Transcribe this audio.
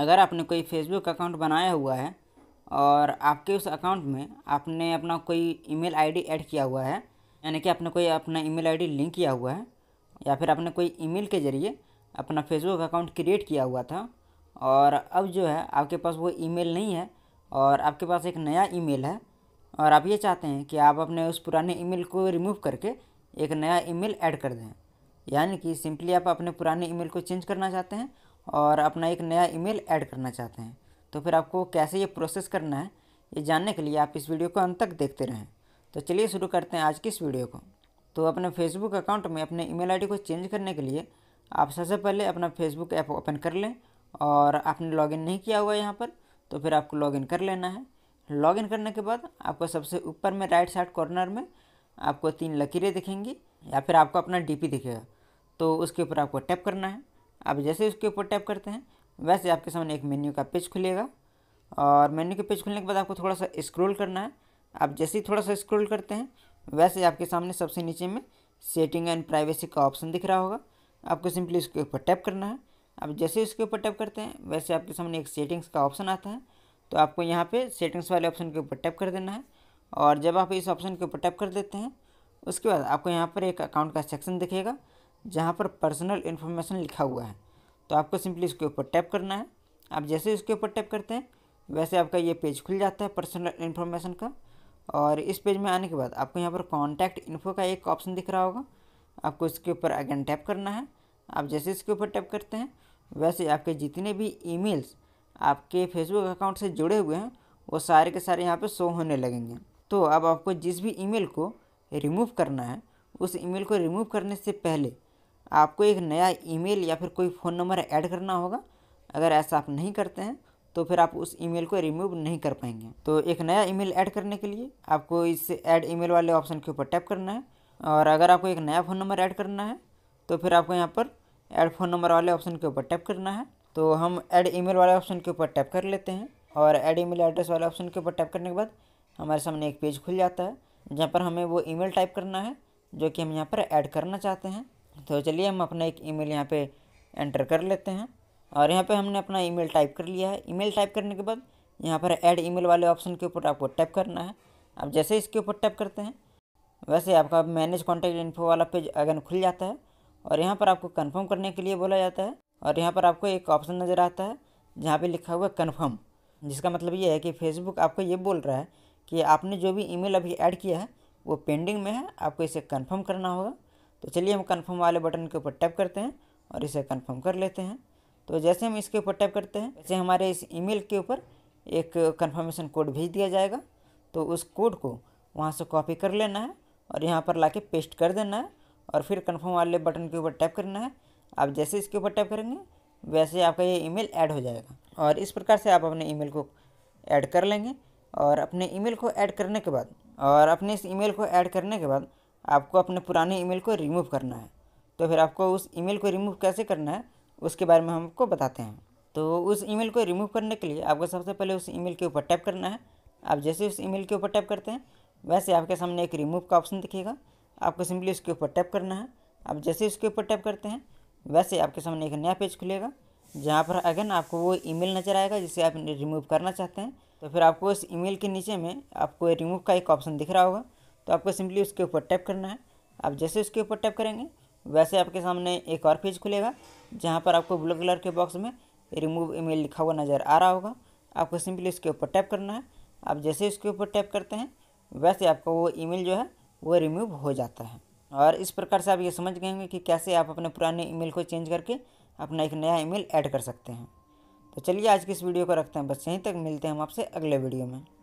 अगर आपने कोई फेसबुक अकाउंट बनाया हुआ है और आपके उस अकाउंट में आपने अपना कोई ईमेल आईडी ऐड किया हुआ है यानी कि आपने कोई अपना ईमेल आईडी लिंक किया हुआ है या फिर आपने कोई ईमेल के ज़रिए अपना फेसबुक अकाउंट क्रिएट किया हुआ था और अब जो है आपके पास वो ईमेल नहीं है और आपके पास एक नया ईमेल है और आप ये चाहते हैं कि आप अपने उस पुराने ईमेल को रिमूव करके एक नया ईमेल ऐड कर दें यानी कि सिंपली आप अपने पुराने ईमेल को चेंज करना चाहते हैं और अपना एक नया ईमेल ऐड करना चाहते हैं तो फिर आपको कैसे ये प्रोसेस करना है ये जानने के लिए आप इस वीडियो को अंत तक देखते रहें तो चलिए शुरू करते हैं आज की इस वीडियो को तो अपने फेसबुक अकाउंट में अपने ई मेल को चेंज करने के लिए आप सबसे पहले अपना फेसबुक ऐप ओपन कर लें और आपने लॉगिन नहीं किया हुआ यहाँ पर तो फिर आपको लॉगिन कर लेना है लॉगिन करने के बाद आपको सबसे ऊपर में राइट साइड कॉर्नर में आपको तीन लकीरें दिखेंगी या फिर आपको अपना डीपी दिखेगा तो उसके ऊपर आपको टैप करना है आप जैसे इसके ऊपर टैप करते हैं वैसे आपके सामने एक मेन्यू का पेज खुलेगा और मेन्यू के पेज खुलने के बाद आपको थोड़ा सा स्क्रोल करना है आप जैसे ही थोड़ा सा स्क्रोल करते हैं वैसे आपके सामने सबसे नीचे में सेटिंग एंड प्राइवेसी का ऑप्शन दिख रहा होगा आपको सिंपली इसके ऊपर टैप करना है आप जैसे इसके ऊपर टैप करते हैं वैसे आपके सामने एक सेटिंग्स का ऑप्शन आता है तो आपको यहाँ पे सेटिंग्स वाले ऑप्शन के ऊपर टैप कर देना है और जब आप इस ऑप्शन के ऊपर टैप कर देते हैं उसके बाद आपको यहाँ पर एक अकाउंट का सेक्शन दिखेगा जहाँ पर पर्सनल इन्फॉर्मेशन लिखा हुआ है तो आपको सिंपली इसके ऊपर टैप करना है आप जैसे इसके ऊपर टैप करते हैं वैसे आपका ये पेज खुल जाता है पर्सनल इन्फॉर्मेशन का और इस पेज में आने के बाद आपको यहाँ पर कॉन्टैक्ट इन्फो का एक ऑप्शन दिख रहा होगा आपको इसके ऊपर अगेन टैप करना है आप जैसे इसके ऊपर टैप करते हैं वैसे आपके जितने भी ईमेल्स आपके फेसबुक अकाउंट से जुड़े हुए हैं वो सारे के सारे यहाँ पर शो होने लगेंगे तो अब आपको जिस भी ईमेल को रिमूव करना है उस ईमेल को रिमूव करने से पहले आपको एक नया ईमेल या फिर कोई फ़ोन नंबर ऐड करना होगा अगर ऐसा आप नहीं करते हैं तो फिर आप उस ईमेल को रिमूव नहीं कर पाएंगे तो एक नया ईमेल ऐड करने के लिए आपको इस ऐड ईमेल वाले ऑप्शन के ऊपर टैप करना है और अगर आपको एक नया फ़ोन नंबर ऐड करना है तो फिर आपको यहाँ पर ऐड फ़ोन नंबर वाले ऑप्शन के ऊपर टैप करना है तो हम ऐड ईमेल वाले ऑप्शन के ऊपर टैप कर लेते हैं और ऐड ईमेल एड्रेस वाले ऑप्शन के ऊपर टैप करने के बाद हमारे सामने एक पेज खुल जाता है जहाँ पर हमें वो ईमेल टाइप करना है जो कि हम यहाँ पर ऐड करना चाहते हैं तो चलिए हम अपना एक ईमेल यहाँ पर एंटर कर लेते हैं और यहाँ पे हमने अपना ईमेल टाइप कर लिया है ईमेल टाइप करने के बाद यहाँ पर ऐड ईमेल वाले ऑप्शन के ऊपर आपको टैप करना है आप जैसे इसके ऊपर टैप करते हैं वैसे आपका मैनेज कॉन्टैक्ट इन्फो वाला पेज अगन खुल जाता है और यहाँ पर आपको कन्फर्म करने के लिए बोला जाता है और यहाँ पर आपको एक ऑप्शन नज़र आता है जहाँ पे लिखा हुआ कन्फर्म जिसका मतलब ये है कि फेसबुक आपको ये बोल रहा है कि आपने जो भी ईमेल अभी ऐड किया है वो पेंडिंग में है आपको इसे कन्फर्म करना होगा तो चलिए हम कन्फर्म वाले बटन के ऊपर टैप करते हैं और इसे कन्फर्म कर लेते हैं तो जैसे हम इसके ऊपर टैप करते हैं वैसे हमारे इस ईमेल के ऊपर एक कन्फर्मेशन कोड भेज दिया जाएगा तो उस कोड को वहाँ से कॉपी कर लेना है और यहाँ पर ला पेस्ट कर देना है और फिर कन्फर्म वाले बटन के ऊपर टैप करना है आप जैसे इसके ऊपर टैप करेंगे वैसे आपका ये ईमेल ऐड हो जाएगा और इस प्रकार से आप अपने ईमेल को ऐड कर लेंगे और अपने ईमेल को ऐड करने के बाद और अपने इस ईमेल को ऐड करने के बाद आपको अपने पुराने ईमेल को रिमूव करना है तो फिर आपको उस ईमेल को रिमूव कैसे करना है उसके बारे में हम आपको बताते हैं तो उस ईमेल को रिमूव करने के लिए आपको सबसे पहले उस ईमेल के ऊपर टैप करना है आप जैसे उस ईमेल के ऊपर टैप करते हैं वैसे आपके सामने एक रिमूव का ऑप्शन दिखेगा आपको सिंपली उसके ऊपर टैप करना है आप जैसे उसके ऊपर टैप करते हैं वैसे आपके सामने एक नया पेज खुलेगा जहाँ पर अगेन आपको वो ईमेल नज़र आएगा जिसे आप रिमूव करना चाहते हैं तो फिर आपको उस ईमेल के नीचे में आपको रिमूव का एक ऑप्शन दिख रहा होगा तो आपको सिंपली उसके ऊपर टैप करना है आप जैसे उसके ऊपर टैप करेंगे वैसे आपके सामने एक और पेज खुलेगा जहाँ पर आपको ब्लू कलर के बॉक्स में रिमूव ईमेल लिखा हुआ नज़र आ रहा होगा आपको सिंपली उसके ऊपर टैप करना है आप जैसे उसके ऊपर टैप करते हैं वैसे आपका वो ईमेल जो है वो रिमूव हो जाता है और इस प्रकार से आप ये समझ गएंगे कि कैसे आप अपने पुराने ईमेल को चेंज करके अपना एक नया ईमेल ऐड कर सकते हैं तो चलिए आज की इस वीडियो को रखते हैं बस यहीं तक मिलते हैं हम आपसे अगले वीडियो में